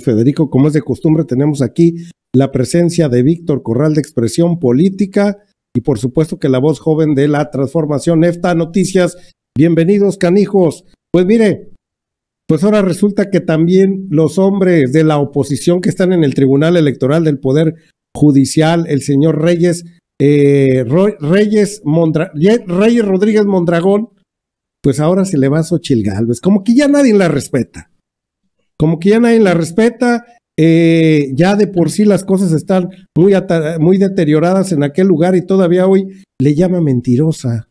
Federico, como es de costumbre, tenemos aquí la presencia de Víctor Corral de Expresión Política y por supuesto que la voz joven de la transformación EFTA Noticias. Bienvenidos, canijos. Pues mire, pues ahora resulta que también los hombres de la oposición que están en el Tribunal Electoral del Poder Judicial, el señor Reyes, eh, Reyes, Rodríguez Mondragón, pues ahora se le va a Sochil Galvez, como que ya nadie la respeta como que ya nadie la respeta, eh, ya de por sí las cosas están muy, muy deterioradas en aquel lugar y todavía hoy le llama mentirosa.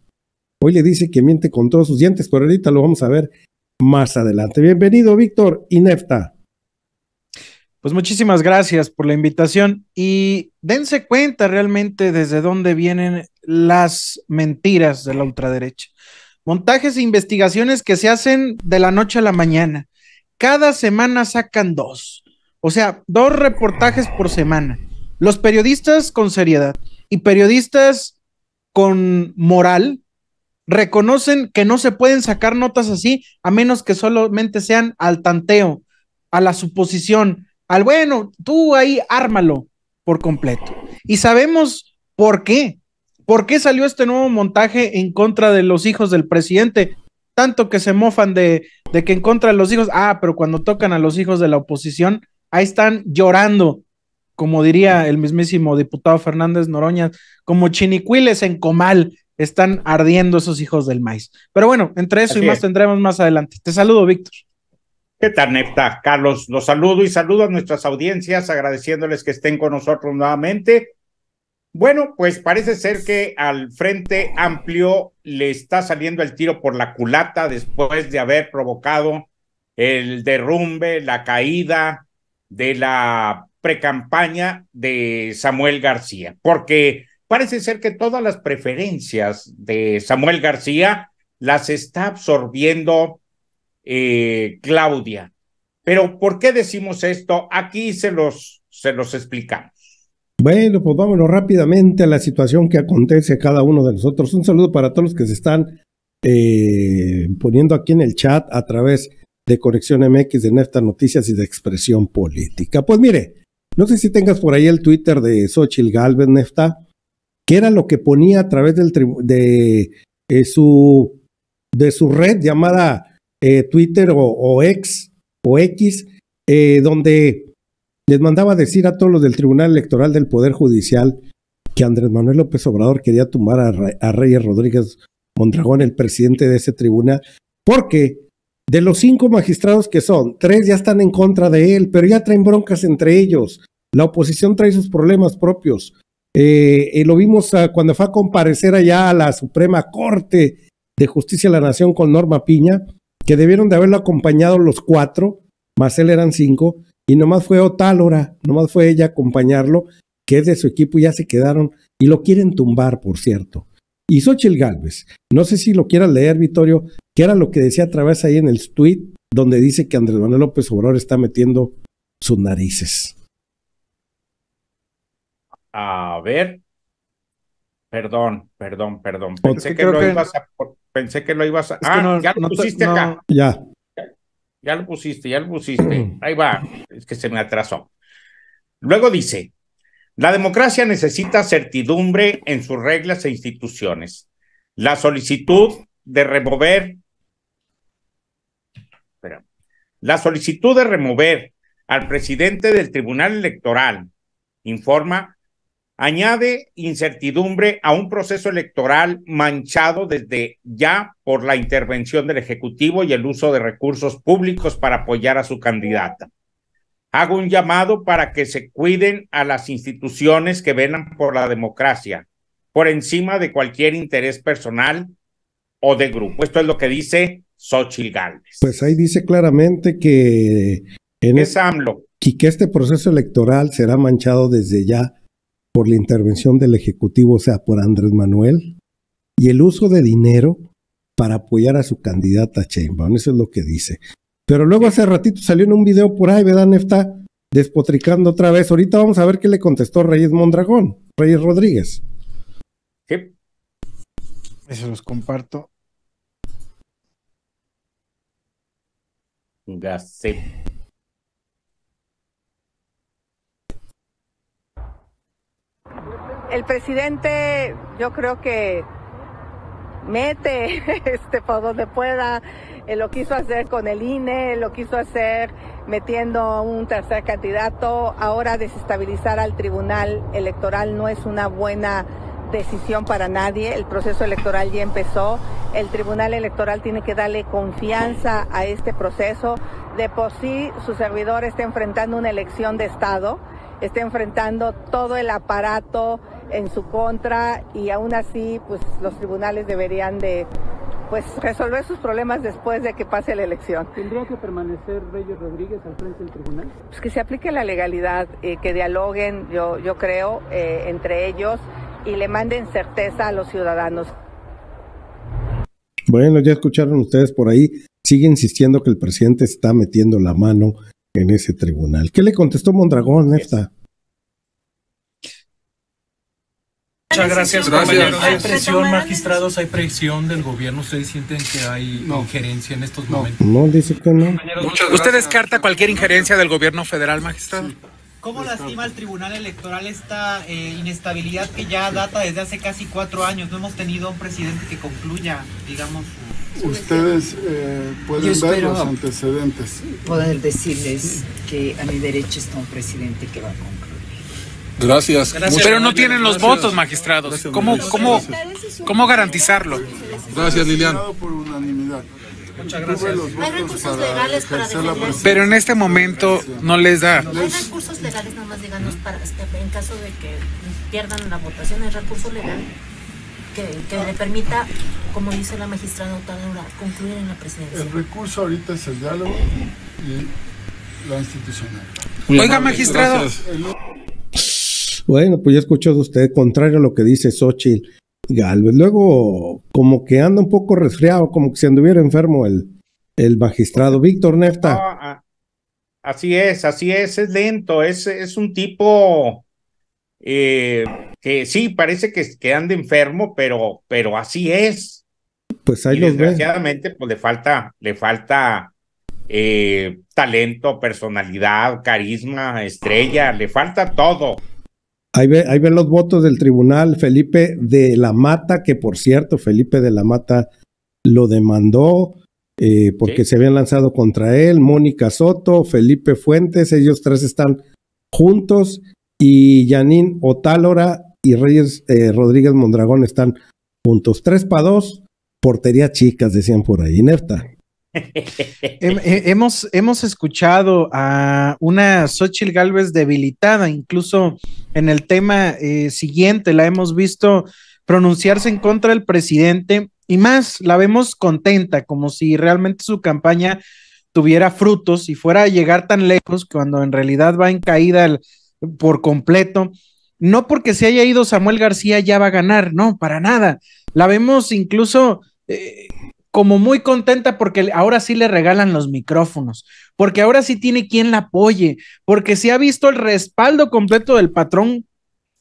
Hoy le dice que miente con todos sus dientes, pero ahorita lo vamos a ver más adelante. Bienvenido, Víctor y Nefta. Pues muchísimas gracias por la invitación y dense cuenta realmente desde dónde vienen las mentiras de la ultraderecha. Montajes e investigaciones que se hacen de la noche a la mañana. Cada semana sacan dos. O sea, dos reportajes por semana. Los periodistas con seriedad y periodistas con moral reconocen que no se pueden sacar notas así a menos que solamente sean al tanteo, a la suposición, al bueno, tú ahí ármalo por completo. Y sabemos por qué. ¿Por qué salió este nuevo montaje en contra de los hijos del presidente? tanto que se mofan de, que en contra de los hijos, ah, pero cuando tocan a los hijos de la oposición, ahí están llorando, como diría el mismísimo diputado Fernández Noroña, como chinicuiles en comal, están ardiendo esos hijos del maíz. Pero bueno, entre eso y más tendremos más adelante. Te saludo, Víctor. ¿Qué tal, Nefta? Carlos, los saludo y saludo a nuestras audiencias, agradeciéndoles que estén con nosotros nuevamente. Bueno, pues parece ser que al Frente Amplio le está saliendo el tiro por la culata después de haber provocado el derrumbe, la caída de la pre-campaña de Samuel García, porque parece ser que todas las preferencias de Samuel García las está absorbiendo eh, Claudia. Pero ¿por qué decimos esto? Aquí se los, se los explicamos. Bueno, pues vámonos rápidamente a la situación que acontece a cada uno de nosotros. Un saludo para todos los que se están eh, poniendo aquí en el chat a través de Conexión MX, de Nefta Noticias y de Expresión Política. Pues mire, no sé si tengas por ahí el Twitter de Xochil Galvez Nefta, que era lo que ponía a través del de, eh, su, de su red llamada eh, Twitter o, o X, donde les mandaba decir a todos los del Tribunal Electoral del Poder Judicial que Andrés Manuel López Obrador quería tumbar a, Reyes Rodríguez Mondragón, el presidente de ese tribunal, porque de los cinco magistrados que son, tres ya están en contra de él, pero ya traen broncas entre ellos. La oposición trae sus problemas propios. Eh, lo vimos ah, cuando fue a comparecer allá a la Suprema Corte de Justicia de la Nación con Norma Piña, que debieron de haberlo acompañado los cuatro, más él eran cinco, y nomás fue Otálora, nomás fue ella acompañarlo, que es de su equipo, ya se quedaron y lo quieren tumbar, por cierto. Y Xochitl Galvez, no sé si lo quieras leer, Vittorio, que era lo que decía a través ahí en el tweet, donde dice que Andrés Manuel López Obrador está metiendo sus narices. A ver, perdón, perdón, perdón. Pues pensé que, lo ibas a. Pensé que lo ibas a. ah, ya lo no pusiste acá. Ya ya lo pusiste, ya lo pusiste, ahí va, es que se me atrasó. Luego dice, la democracia necesita certidumbre en sus reglas e instituciones. La solicitud de remover, espera, la solicitud de remover al presidente del Tribunal Electoral, informa, añade incertidumbre a un proceso electoral manchado desde ya por la intervención del Ejecutivo y el uso de recursos públicos para apoyar a su candidata. Hago un llamado para que se cuiden a las instituciones que venan por la democracia, por encima de cualquier interés personal o de grupo. Esto es lo que dice Xochitl Gálvez. Pues ahí dice claramente que... En que este proceso electoral será manchado desde ya por la intervención del Ejecutivo, o sea, por Andrés Manuel, y el uso de dinero para apoyar a su candidata Sheinbaum. Eso es lo que dice. Pero luego hace ratito salió en un video por ahí, ¿verdad, Nefta? Despotricando otra vez. Ahorita vamos a ver qué le contestó Reyes Mondragón, Reyes Rodríguez. ¿Qué? Eso los comparto. Gasset. el presidente yo creo que mete este por donde pueda, lo quiso hacer con el INE, lo quiso hacer metiendo un tercer candidato, ahora desestabilizar al tribunal electoral no es una buena decisión para nadie, el proceso electoral ya empezó, el tribunal electoral tiene que darle confianza a este proceso, de por sí su servidor está enfrentando una elección de Estado, está enfrentando todo el aparato en su contra y aún así pues los tribunales deberían de pues resolver sus problemas después de que pase la elección. ¿Tendría que permanecer Reyes Rodríguez al frente del tribunal? Pues que se aplique la legalidad, eh, que dialoguen, yo, yo creo, eh, entre ellos y le manden certeza a los ciudadanos. Bueno, ya escucharon ustedes por ahí, sigue insistiendo que el presidente está metiendo la mano en ese tribunal. ¿Qué le contestó Mondragón esta? Muchas gracias, compañeros. ¿Hay presión, magistrados? ¿Hay presión del gobierno? ¿Ustedes sienten que hay injerencia en estos momentos? No, no dice que no. ¿Usted descarta cualquier injerencia del gobierno federal, magistrado? ¿Cómo lastima el Tribunal Electoral esta eh, inestabilidad que ya data desde hace casi cuatro años? No hemos tenido un presidente que concluya, digamos. Ustedes eh, pueden ver los antecedentes. Poder decirles que a mi derecha está un presidente que va a concluir Gracias. Pero no tienen los votos, magistrados. cómo, ¿Cómo garantizarlo? Gracias, Lilian. Por unanimidad. Muchas gracias. Hay recursos legales para Pero en este momento no les da. Hay recursos legales nada más, digamos, para, este, en caso de que pierdan la votación, hay recurso legal que, que le permita, como dice la magistrada Otalora, concluir en la presidencia. El recurso ahorita es el diálogo y la institucional. Oiga, magistrado. Bueno, pues ya escuchó de usted, contrario a lo que dice Xochitl Galvez. Luego, como que anda un poco resfriado, como que si anduviera enfermo el, el magistrado. Víctor Nefta. Ah, ah, así es, así es, es lento, es, es un tipo eh, que sí, parece que, que anda enfermo, pero, pero así es. Pues ahí y desgraciadamente, pues le falta, le falta eh, talento, personalidad, carisma, estrella, le falta todo. Ahí, ven los votos del tribunal. Felipe de la Mata, que por cierto, Felipe de la Mata lo demandó eh, porque se habían lanzado contra él. Mónica Soto, Felipe Fuentes, ellos tres están juntos. Y Yanín Otálora y Reyes eh, Rodríguez Mondragón están juntos. Tres para dos, portería chicas, decían por ahí. Nefta hemos, hemos escuchado a una Xochitl Galvez debilitada, incluso en el tema eh, siguiente la hemos visto pronunciarse en contra del presidente y más, la vemos contenta, como si realmente su campaña tuviera frutos y fuera a llegar tan lejos cuando en realidad va en caída por completo. No porque se haya ido Samuel García ya va a ganar, no, para nada. La vemos incluso eh, como muy contenta porque ahora sí le regalan los micrófonos, porque ahora sí tiene quien la apoye, porque se ha visto el respaldo completo del patrón,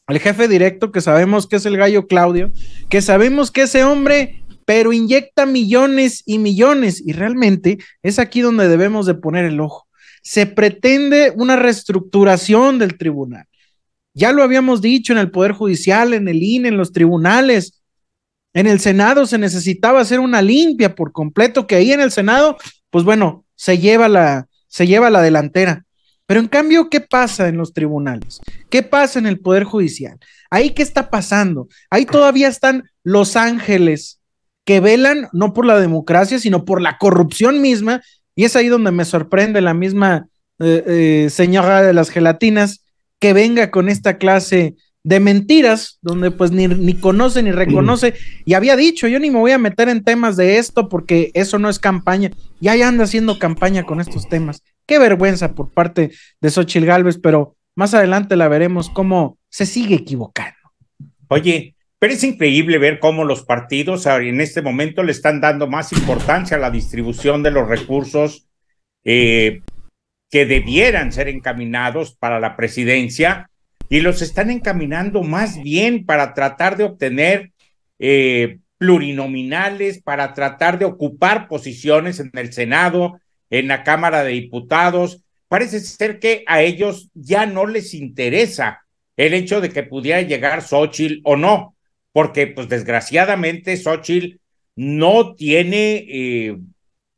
el jefe directo, que sabemos que es el gallo Claudio, que sabemos que ese hombre, pero inyecta millones y millones, y realmente es aquí donde debemos de poner el ojo. Se pretende una reestructuración del tribunal. Ya lo habíamos dicho en el Poder Judicial, en el INE, en los tribunales, en el Senado se necesitaba hacer una limpia por completo, que ahí en el Senado, pues bueno, se lleva la, se lleva la delantera. Pero en cambio, ¿qué pasa en los tribunales? ¿Qué pasa en el Poder Judicial? ¿Ahí qué está pasando? Ahí todavía están los ángeles que velan no por la democracia, sino por la corrupción misma. Y es ahí donde me sorprende la misma eh, eh, señora de las gelatinas que venga con esta clase de mentiras, donde pues ni, ni conoce ni reconoce, y había dicho, yo ni me voy a meter en temas de esto porque eso no es campaña, y ahí anda haciendo campaña con estos temas. Qué vergüenza por parte de Xochil Galvez pero más adelante la veremos cómo se sigue equivocando. Oye, pero es increíble ver cómo los partidos ah, en este momento le están dando más importancia a la distribución de los recursos eh, que debieran ser encaminados para la presidencia y los están encaminando más bien para tratar de obtener eh, plurinominales, para tratar de ocupar posiciones en el Senado, en la Cámara de Diputados. Parece ser que a ellos ya no les interesa el hecho de que pudiera llegar Xochitl o no, porque pues desgraciadamente Xochitl no tiene, eh,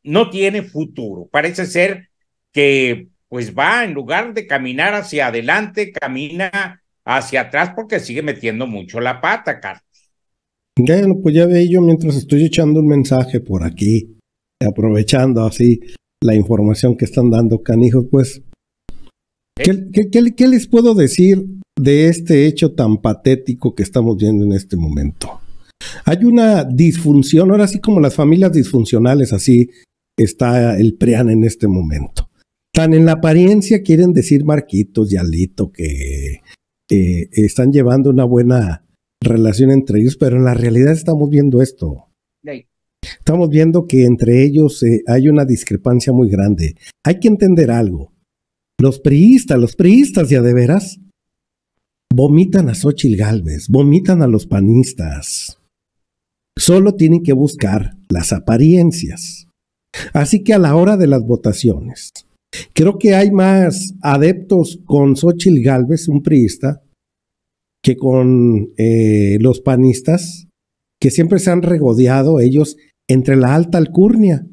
no tiene futuro. Parece ser que pues va en lugar de caminar hacia adelante, camina hacia atrás porque sigue metiendo mucho la pata, Carlos. Bueno, pues ya ve yo mientras estoy echando un mensaje por aquí, aprovechando así la información que están dando, canijos, pues. ¿Qué, qué, qué, les puedo decir de este hecho tan patético que estamos viendo en este momento? Hay una disfunción, ahora sí como las familias disfuncionales, así está el prean en este momento tan en la apariencia quieren decir Marquitos y Alito que están llevando una buena relación entre ellos, pero en la realidad estamos viendo esto. Estamos viendo que entre ellos eh, hay una discrepancia muy grande. Hay que entender algo. Los priistas, los priistas ya de veras, vomitan a Xochitl Galvez, vomitan a los panistas. Solo tienen que buscar las apariencias. Así que a la hora de las votaciones, Creo que hay más adeptos con Xochitl Galvez, un priista, que con eh, los panistas, que siempre se han regodeado ellos entre la alta alcurnia.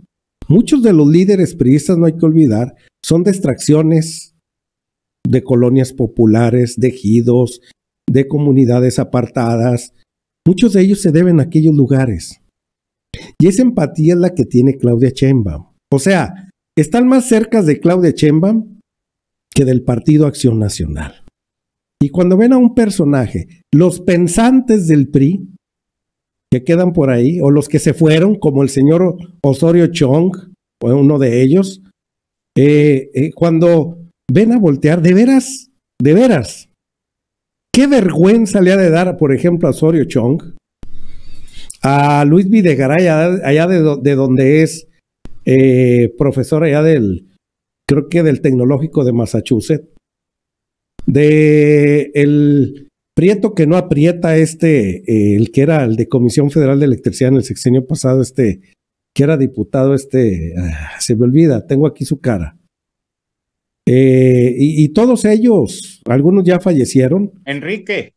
Muchos de los líderes priistas, no hay que olvidar, son distracciones de colonias populares, de ejidos, de comunidades apartadas. Muchos de ellos se deben a aquellos lugares. Y esa empatía es la que tiene Claudia Chemba. O sea, están más cerca de Claudia Chemba que del Partido Acción Nacional. Y cuando ven a un personaje, los pensantes del PRI, que quedan por ahí, o los que se fueron, como el señor Osorio Chong, fue uno de ellos, eh, eh, cuando ven a voltear, de veras, de veras, qué vergüenza le ha de dar, por ejemplo, a Osorio Chong, a Luis Videgaray, allá de donde es, eh, profesor allá del, creo que del Tecnológico de Massachusetts, de el Prieto que no aprieta este, eh, el que era el de Comisión Federal de Electricidad en el sexenio pasado, este, que era diputado, este, ah, se me olvida, tengo aquí su cara. Eh, y, todos ellos, algunos ya fallecieron. Enrique.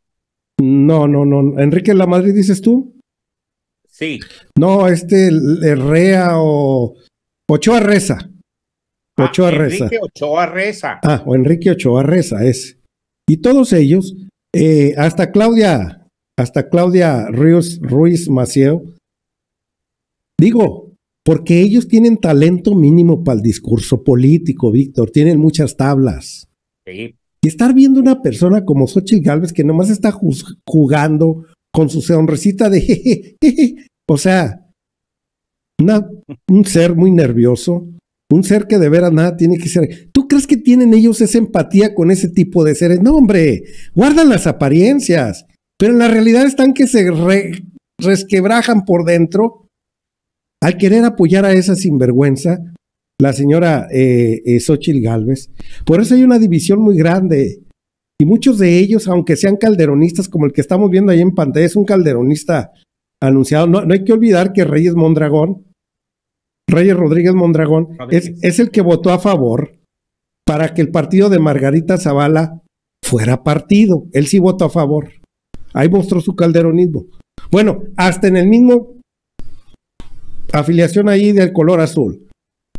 No, no, no. Enrique La Madrid, dices tú. Sí. No, este o Ochoa Reza. Ah, Ochoa Reza. Enrique Ochoa Reza. Ah, o Enrique Ochoa Reza es. Y todos ellos, eh, hasta Claudia, hasta Claudia Ruiz, Ruiz Maciel, digo, porque ellos tienen talento mínimo para el discurso político, Víctor, tienen muchas tablas. Sí. Y estar viendo una persona como Xochitl Galvez que nomás está jugando con su sonrisita de o sea, un ser muy nervioso, un ser que de veras nada tiene que ser. ¿Tú crees que tienen ellos esa empatía con ese tipo de seres? No, hombre, guardan las apariencias, pero en la realidad están que se resquebrajan por dentro al querer apoyar a esa sinvergüenza, la señora eh, eh Galvez. Por eso hay una división muy grande. Y muchos de ellos, aunque sean calderonistas, como el que estamos viendo ahí en pantalla, es un calderonista anunciado. No, no hay que olvidar que Reyes Mondragón Reyes Rodríguez Mondragón, Es, es el que votó a favor para que el partido de Margarita Zavala fuera partido. Él sí votó a favor. Ahí mostró su calderonismo. Bueno, hasta en el mismo afiliación ahí del color azul.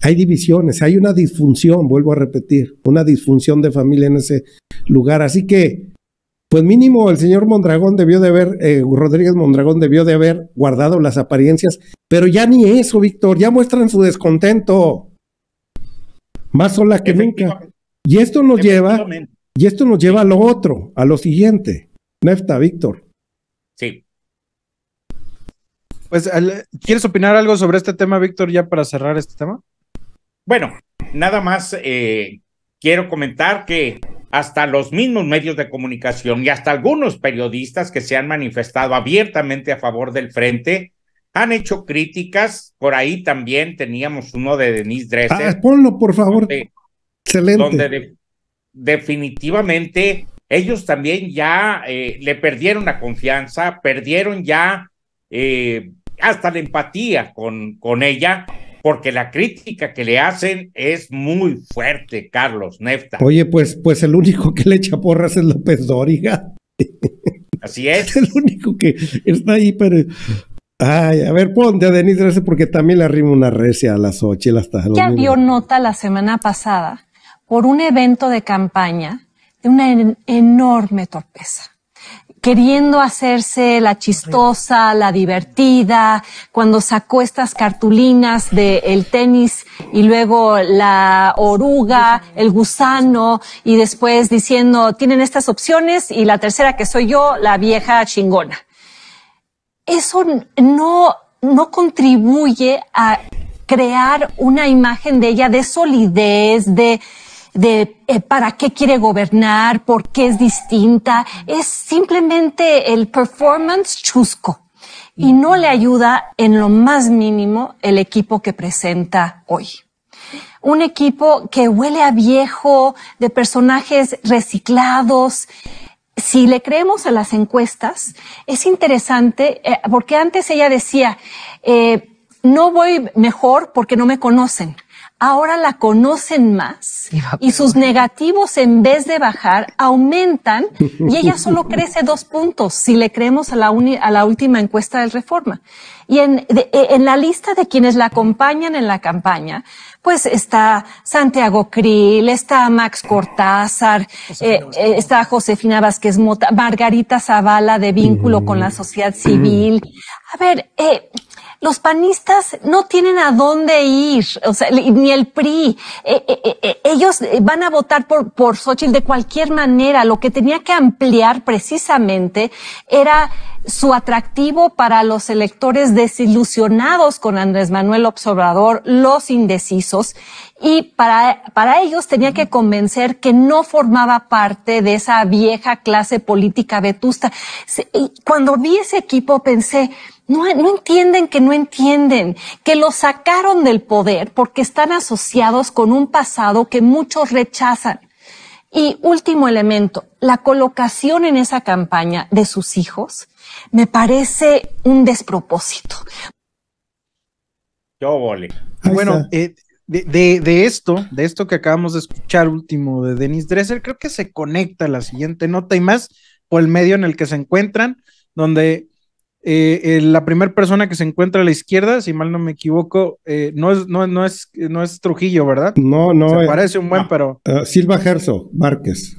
Hay divisiones, hay una disfunción, vuelvo a repetir, una disfunción de familia en ese lugar. Así que, pues mínimo el señor Mondragón debió de haber, eh, Rodríguez Mondragón debió de haber guardado las apariencias pero ya ni eso, Víctor, ya muestran su descontento. Más sola que nunca. Y esto nos lleva, y esto nos lleva a lo otro, a lo siguiente. Nefta, Víctor. Sí. Pues, ¿quieres opinar algo sobre este tema, Víctor, ya para cerrar este tema? Bueno, nada más eh, quiero comentar que hasta los mismos medios de comunicación y hasta algunos periodistas que se han manifestado abiertamente a favor del frente han hecho críticas, por ahí también teníamos uno de Denise Dresser. Ah, ponlo, por favor. Excelente. Donde definitivamente ellos también ya eh, le perdieron la confianza, perdieron ya eh, hasta la empatía con, con ella, porque la crítica que le hacen es muy fuerte, Carlos Nefta. Oye, pues, pues el único que le echa porras es López Dóriga. Así es. es el único que está ahí, pero Ay, a ver, ponte a Denise porque también le arrimo una recia a las ocho y las Ya dio nota la semana pasada por un evento de campaña de una enorme torpeza. Queriendo hacerse la chistosa, la divertida, cuando sacó estas cartulinas del tenis y luego la oruga, el gusano y después diciendo, tienen estas opciones y la tercera que soy yo, la vieja chingona eso no, no contribuye a crear una imagen de ella de solidez, de, de eh, para qué quiere gobernar, por qué es distinta. Es simplemente el performance chusco y no le ayuda en lo más mínimo el equipo que presenta hoy. Un equipo que huele a viejo, de personajes reciclados, si le creemos a las encuestas, es interesante, eh, porque antes ella decía, eh, no voy mejor porque no me conocen ahora la conocen más y sus negativos en vez de bajar aumentan y ella solo crece dos puntos si le creemos a la, a la última encuesta del Reforma. Y e, en, la lista de quienes la acompañan en la campaña, pues está Santiago Krill, está Max Cortázar, eh, eh, está Josefina Vázquez Mota, Margarita Zavala de vínculo mm. con la sociedad civil. Mm. A ver, eh, los panistas no tienen a dónde ir, ni el PRI. Eh, eh, eh, ellos van a votar por, por Xochitl de cualquier manera. Lo que tenía que ampliar precisamente era su atractivo para los electores desilusionados con Andrés Manuel Observador, los indecisos, y para, para ellos tenía que convencer que no formaba parte de esa vieja clase política vetusta. Cuando vi ese equipo pensé, no, entienden que no entienden, que lo sacaron del poder porque están asociados con un pasado que muchos rechazan. Y último elemento, la colocación en esa campaña de sus hijos me parece un despropósito. Yo, vole. Bueno, eh, de, esto, de esto que acabamos de escuchar último de Denis Dresser, creo que se conecta la siguiente nota y más por el medio en el que se encuentran, donde eh, eh, la primera persona que se encuentra a la izquierda, si mal no me equivoco, eh, no, es, no, no, es, no es Trujillo, ¿verdad? No, no. Se parece un buen, pero. Ah, Silva Gerso Márquez.